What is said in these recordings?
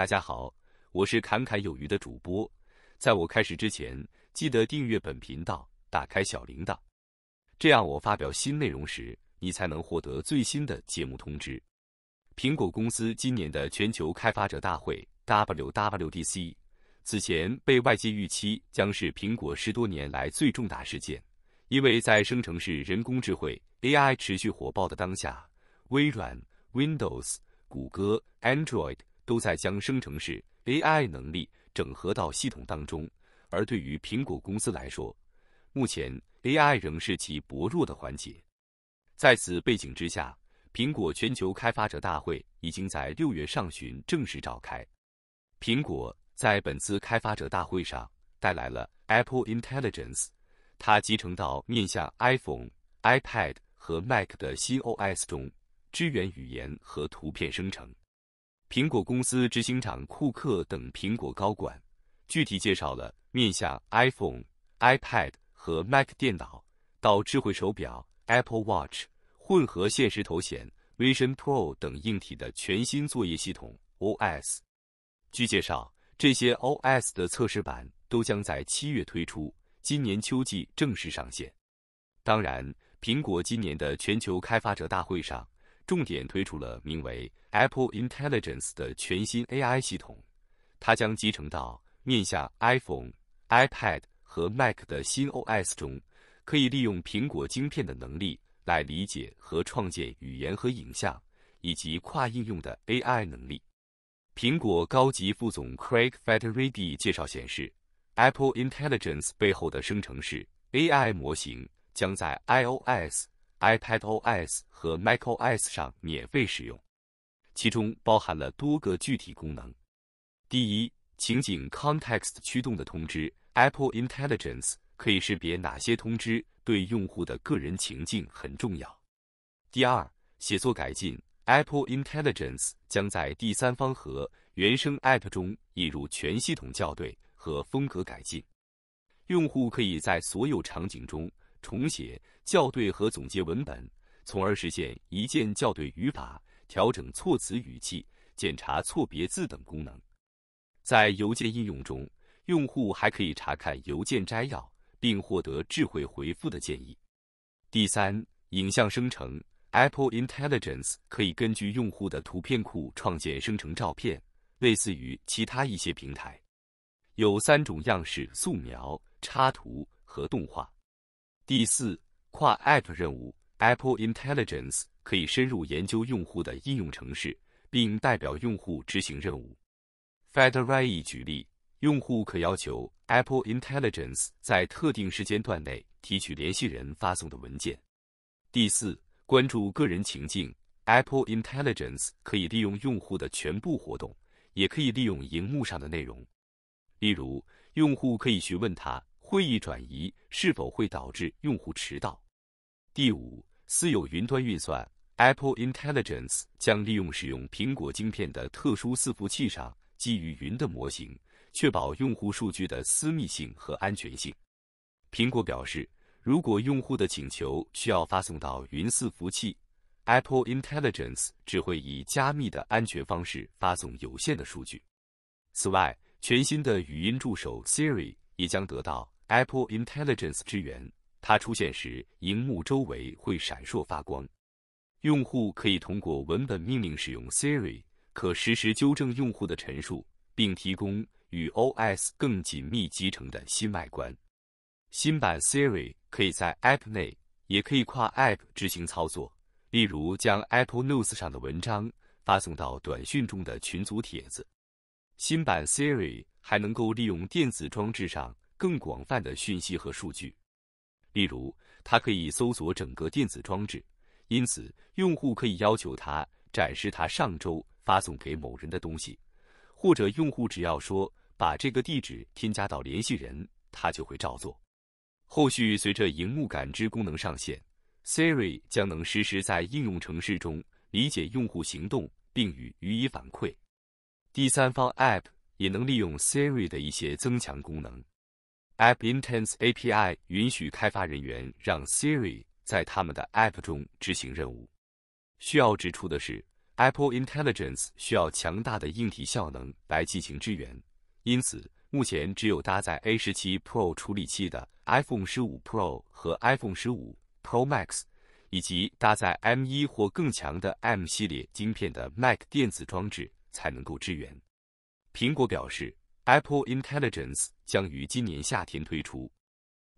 大家好，我是侃侃有余的主播。在我开始之前，记得订阅本频道，打开小铃铛，这样我发表新内容时，你才能获得最新的节目通知。苹果公司今年的全球开发者大会 （WWDC） 此前被外界预期将是苹果十多年来最重大事件，因为在生成式人工智慧 a i 持续火爆的当下，微软 （Windows）、谷歌 （Android）。都在将生成式 AI 能力整合到系统当中，而对于苹果公司来说，目前 AI 仍是其薄弱的环节。在此背景之下，苹果全球开发者大会已经在六月上旬正式召开。苹果在本次开发者大会上带来了 Apple Intelligence，它集成到面向 iPhone、iPad 和 Mac 的新 OS 中，支援语言和图片生成。苹果公司执行长库克等苹果高管具体介绍了面向 iPhone、iPad 和 Mac 电脑到智慧手表 Apple Watch、混合现实头显 Vision Pro 等硬体的全新作业系统 OS。据介绍，这些 OS 的测试版都将在七月推出，今年秋季正式上线。当然，苹果今年的全球开发者大会上。重点推出了名为 Apple Intelligence 的全新 AI 系统，它将集成到面向 iPhone、iPad 和 Mac 的新 OS 中，可以利用苹果晶片的能力来理解和创建语言和影像，以及跨应用的 AI 能力。苹果高级副总 Craig Federighi 介绍显示，Apple Intelligence 背后的生成式 AI 模型将在 iOS。iPadOS 和 macOS 上免费使用，其中包含了多个具体功能。第一，情景 context 驱动的通知，Apple Intelligence 可以识别哪些通知对用户的个人情境很重要。第二，写作改进，Apple Intelligence 将在第三方和原生 App 中引入全系统校对和风格改进，用户可以在所有场景中。重写、校对和总结文本，从而实现一键校对语法、调整措辞语气、检查错别字等功能。在邮件应用中，用户还可以查看邮件摘要，并获得智慧回复的建议。第三，影像生成，Apple Intelligence 可以根据用户的图片库创建生成照片，类似于其他一些平台，有三种样式：素描、插图和动画。第四，跨 App 任务，Apple Intelligence 可以深入研究用户的应用程式，并代表用户执行任务。f e d e r e r i 举例，用户可要求 Apple Intelligence 在特定时间段内提取联系人发送的文件。第四，关注个人情境，Apple Intelligence 可以利用用户的全部活动，也可以利用荧幕上的内容。例如，用户可以询问他。会议转移是否会导致用户迟到？第五，私有云端运算，Apple Intelligence 将利用使用苹果晶片的特殊伺服器上基于云的模型，确保用户数据的私密性和安全性。苹果表示，如果用户的请求需要发送到云伺服器，Apple Intelligence 只会以加密的安全方式发送有限的数据。此外，全新的语音助手 Siri 也将得到。Apple Intelligence 支援，它出现时，荧幕周围会闪烁发光。用户可以通过文本命令使用 Siri，可实时纠正用户的陈述，并提供与 OS 更紧密集成的新外观。新版 Siri 可以在 App 内，也可以跨 App 执行操作，例如将 Apple News 上的文章发送到短信中的群组帖子。新版 Siri 还能够利用电子装置上。更广泛的讯息和数据，例如，它可以搜索整个电子装置，因此用户可以要求它展示它上周发送给某人的东西，或者用户只要说把这个地址添加到联系人，它就会照做。后续随着荧幕感知功能上线，Siri 将能实时在应用程式中理解用户行动，并予予以反馈。第三方 App 也能利用 Siri 的一些增强功能。App Intents API 允许开发人员让 Siri 在他们的 App 中执行任务。需要指出的是，Apple Intelligence 需要强大的硬体效能来进行支援，因此目前只有搭载 A17 Pro 处理器的 iPhone 15 Pro 和 iPhone 15 Pro Max，以及搭载 M1 或更强的 M 系列晶片的 Mac 电子装置才能够支援。苹果表示。Apple Intelligence 将于今年夏天推出。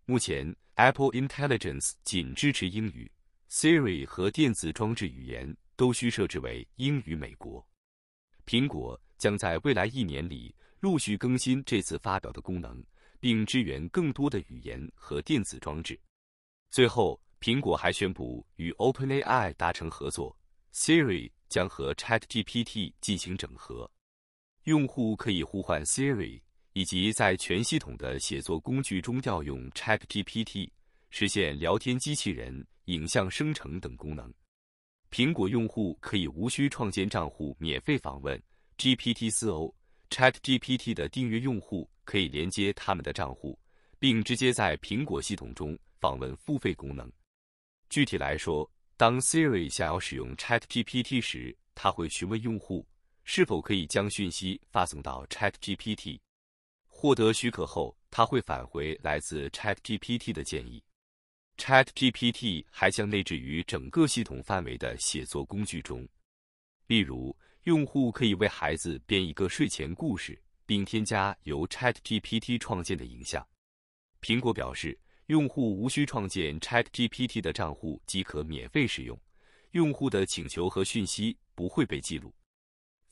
目前，Apple Intelligence 仅支持英语，Siri 和电子装置语言都需设置为英语美国。苹果将在未来一年里陆续更新这次发表的功能，并支援更多的语言和电子装置。最后，苹果还宣布与 OpenAI 达成合作，Siri 将和 ChatGPT 进行整合。用户可以呼唤 Siri，以及在全系统的写作工具中调用 Chat GPT，实现聊天机器人、影像生成等功能。苹果用户可以无需创建账户免费访问 GPT4o，Chat GPT 的订阅用户可以连接他们的账户，并直接在苹果系统中访问付费功能。具体来说，当 Siri 想要使用 Chat GPT 时，它会询问用户。是否可以将讯息发送到 Chat GPT？获得许可后，它会返回来自 Chat GPT 的建议。Chat GPT 还将内置于整个系统范围的写作工具中。例如，用户可以为孩子编一个睡前故事，并添加由 Chat GPT 创建的影像。苹果表示，用户无需创建 Chat GPT 的账户即可免费使用。用户的请求和讯息不会被记录。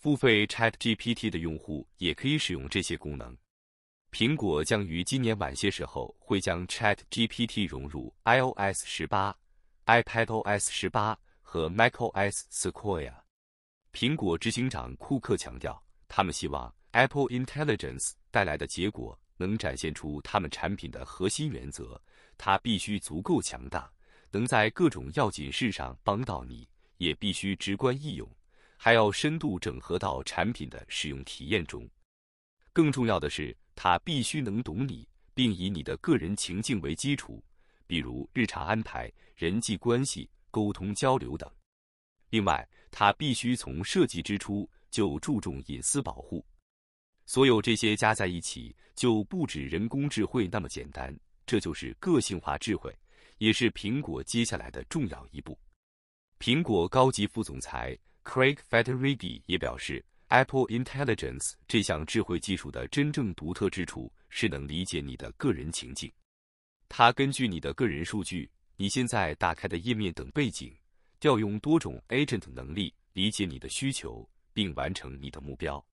付费 Chat GPT 的用户也可以使用这些功能。苹果将于今年晚些时候会将 Chat GPT 融入 iOS 十八、iPadOS 十八和 macOS Sequoia。苹果执行长库克强调，他们希望 Apple Intelligence 带来的结果能展现出他们产品的核心原则：它必须足够强大，能在各种要紧事上帮到你，也必须直观易用。还要深度整合到产品的使用体验中。更重要的是，它必须能懂你，并以你的个人情境为基础，比如日常安排、人际关系、沟通交流等。另外，它必须从设计之初就注重隐私保护。所有这些加在一起，就不止人工智慧那么简单。这就是个性化智慧，也是苹果接下来的重要一步。苹果高级副总裁。Craig Federighi 也表示，Apple Intelligence 这项智慧技术的真正独特之处是能理解你的个人情境。它根据你的个人数据、你现在打开的页面等背景，调用多种 agent 能力，理解你的需求，并完成你的目标。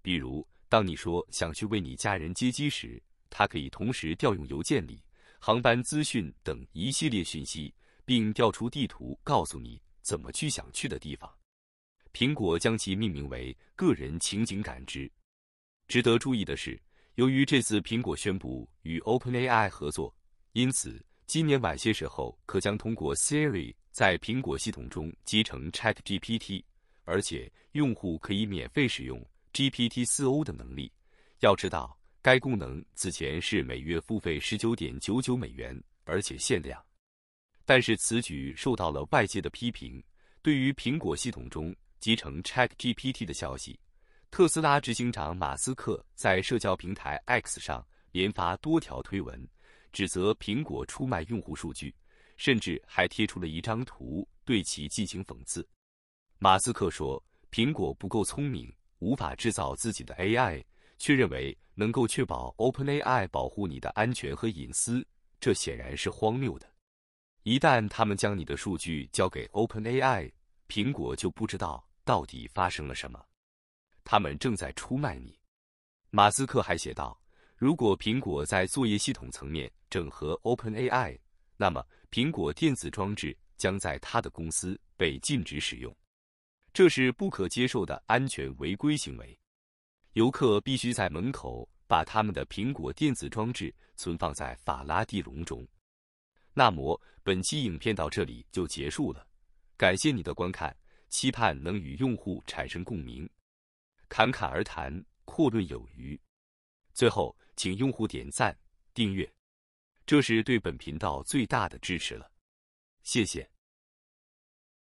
比如，当你说想去为你家人接机时，它可以同时调用邮件里航班资讯等一系列讯息，并调出地图，告诉你怎么去想去的地方。苹果将其命名为“个人情景感知”。值得注意的是，由于这次苹果宣布与 OpenAI 合作，因此今年晚些时候可将通过 Siri 在苹果系统中集成 Chat GPT，而且用户可以免费使用 GPT 四 o 的能力。要知道，该功能此前是每月付费19.99美元，而且限量。但是此举受到了外界的批评，对于苹果系统中。集成 ChatGPT 的消息，特斯拉执行长马斯克在社交平台 X 上连发多条推文，指责苹果出卖用户数据，甚至还贴出了一张图对其进行讽刺。马斯克说：“苹果不够聪明，无法制造自己的 AI，却认为能够确保 OpenAI 保护你的安全和隐私，这显然是荒谬的。一旦他们将你的数据交给 OpenAI，苹果就不知道。”到底发生了什么？他们正在出卖你。马斯克还写道：“如果苹果在作业系统层面整合 OpenAI，那么苹果电子装置将在他的公司被禁止使用。这是不可接受的安全违规行为。游客必须在门口把他们的苹果电子装置存放在法拉第笼中。”那么，本期影片到这里就结束了，感谢你的观看。期盼能与用户产生共鸣，侃侃而谈，阔论有余。最后，请用户点赞、订阅，这是对本频道最大的支持了。谢谢。